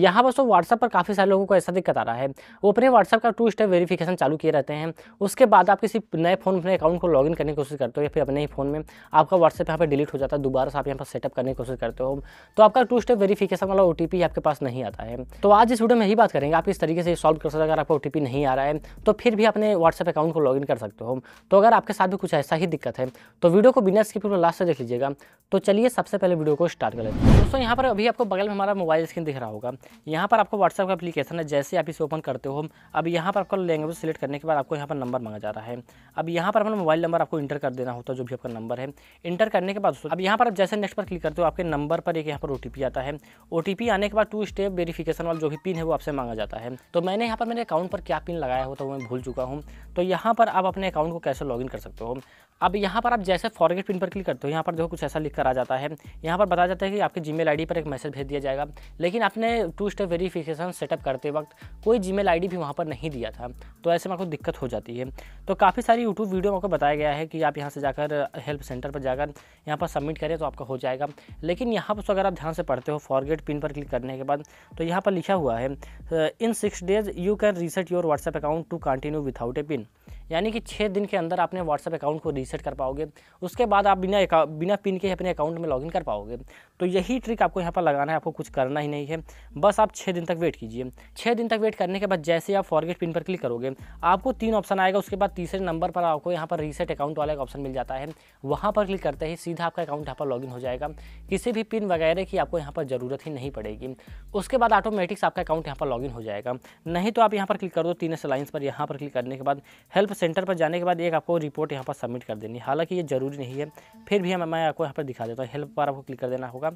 यहाँ पर दोस्तों व्हाट्सअप पर काफ़ी सारे लोगों को ऐसा दिक्कत आ रहा है वो अपने व्हाट्सअप का टू स्टेप वेरीफिकेशन चालू किए रहते हैं उसके बाद आप किसी नए फोन अपने अकाउंट को लॉगिन करने की कोशिश करते हो या फिर अपने ही फोन में आपका व्हाट्सअप यहाँ पर डिलीट हो जाता है दोबारा से आप यहाँ पर सेटअप करने की कोशिश करते हो तो आपका टू स्टेप वेरीफिकेशन वाला ओ आपके पास नहीं आता है तो आज इस वीडियो में यही बात करेंगे आप इस तरीके से सॉल्व कर सकते हैं अगर आपका ओ नहीं आ रहा है तो फिर भी अपने व्हाट्सअप अकाउंट को लॉगिन कर सकते हो तो अगर आपके साथ भी कुछ ऐसा ही दिक्कत है तो वीडियो को बिना स्किप लास्ट से देख लीजिएगा तो चलिए सबसे पहले वीडियो को स्टार्ट कर लेते हैं दोस्तों यहाँ पर अभी आपको बगल में हमारा मोबाइल स्क्रीन दिख रहा होगा यहाँ पर आपको व्हाट्सअप का एप्लीकेशन है जैसे आप इसे ओपन करते हो अब यहाँ पर आपका लैंग्वेज सेलेक्ट करने के बाद आपको यहाँ पर नंबर मांगा जा रहा है अब यहाँ पर अपना मोबाइल नंबर आपको इंटर कर देना होता है जो भी आपका नंबर है इंटर करने के बाद अब यहाँ पर आप जैसे नेक्स्ट पर क्लिक करते हो आपके नंबर पर एक यहाँ पर ओ आता है ओ आने के बाद टू स्टेप वेरीफिकेशन वाला जो भी पिन है वो आपसे मांगा जाता है तो मैंने यहाँ पर मेरे अकाउंट पर क्या पिन लगाया होता वो मैं भूल चुका हूँ तो यहाँ पर आप अपने अकाउंट को कैसे लॉग कर सकते हो अब यहाँ पर आप जैसे फॉरगेट पिन पर क्लिक करते हो यहाँ पर देखो कुछ ऐसा लिख कर आ जाता है यहाँ पर बताया जाता है कि आपके जी मेल पर एक मैसेज भेज दिया जाएगा लेकिन आपने टू स्टेप वेरीफिकेशन सेटअप करते वक्त कोई जी मेल भी वहाँ पर नहीं दिया था तो ऐसे में आपको दिक्कत हो जाती है तो काफ़ी सारी यूट्यूब वीडियो में आपको बताया गया है कि आप यहाँ से जाकर हेल्प सेंटर पर जाकर यहाँ पर सबमिट करें तो आपका हो जाएगा लेकिन यहाँ पर तो अगर आप ध्यान से पढ़ते हो फॉरगेट पिन पर क्लिक करने के बाद तो यहाँ पर लिखा हुआ है in six days you can reset your WhatsApp account to continue without a pin यानी कि छः दिन के अंदर आपने व्हाट्सअप अकाउंट को रीसेट कर पाओगे उसके बाद आप बिना बिना पिन के अपने अकाउंट में लॉगिन कर पाओगे तो यही ट्रिक आपको यहाँ पर लगाना है आपको कुछ करना ही नहीं है बस आप छः दिन तक वेट कीजिए छः दिन तक वेट करने के बाद जैसे आप फॉरगेट पिन पर क्लिक करोगे आपको तीन ऑप्शन आएगा उसके बाद तीसरे नंबर पर आपको यहाँ पर रीसेट अकाउंट वाला एक ऑप्शन मिल जाता है वहाँ पर क्लिक करते ही सीधा आपका अकाउंट यहाँ पर लॉगिन हो जाएगा किसी भी पिन वगैरह की आपको यहाँ पर ज़रूरत ही नहीं पड़ेगी उसके बाद ऑटोमेटिक्स आपका अकाउंट यहाँ पर लॉगिन हो जाएगा नहीं तो आप यहाँ पर क्लिक कर दो तीन लाइन्स पर यहाँ पर क्लिक करने के बाद हेल्प सेंटर पर जाने के बाद एक आपको रिपोर्ट यहाँ पर सबमिट कर देनी है हालांकि ये ज़रूरी नहीं है फिर भी हम मैं आपको यहाँ पर दिखा देता हूँ हेल्प पर आपको क्लिक कर देना होगा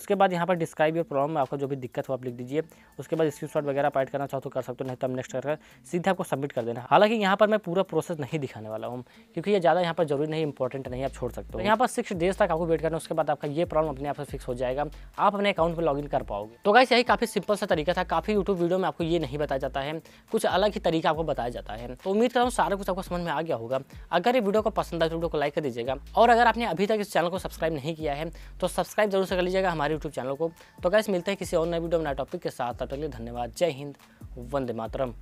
उसके बाद यहाँ पर डिस्क्राइब योर प्रॉब्लम आपको जो भी दिक्कत हो आप लिख दीजिए उसके बाद स्क्रीन वगैरह आप करना चाहो तो कर सकते हो नहीं तो हम नेक्स्ट कर सीधे आपको सबमिट कर देना हालांकि यहाँ पर मैं पूरा प्रोसेस नहीं दिखाने वाला हूँ क्योंकि ये ज़्यादा यहाँ पर जरूरी नहीं इंपॉर्टेंट नहीं आप छोड़ सकते हो यहाँ पर सिक्स डेज तक आपको वेट करना उसके बाद आपका ये प्रॉब्लम अपने आप से फिक्स हो जाएगा आप अपने अकाउंट पर लॉग कर पाओगे तो गाइस यही काफ़ी सिंपल सा तरीका था काफ़ी यूट्यूब वीडियो में आपको ये नहीं बताया जाता है कुछ अलग ही तरीका आपको बताया जाता है तो उम्मीद करता हूँ सारा कुछ आपको समझ में आ गया होगा अगर ये वीडियो को पसंद आए तो वीडियो को लाइक कर दीजिएगा और अगर आपने अभी तक इस चैनल को सब्सक्राइब नहीं किया है तो सब्सक्राइब जरूर से कर लीजिएगा हमारे यूट्यूब चैनल को तो कैसे मिलते हैं किसी और नए वीडियो में नए टॉपिक के साथ तब तक लिए धन्यवाद जय हिंद वंदे मातरम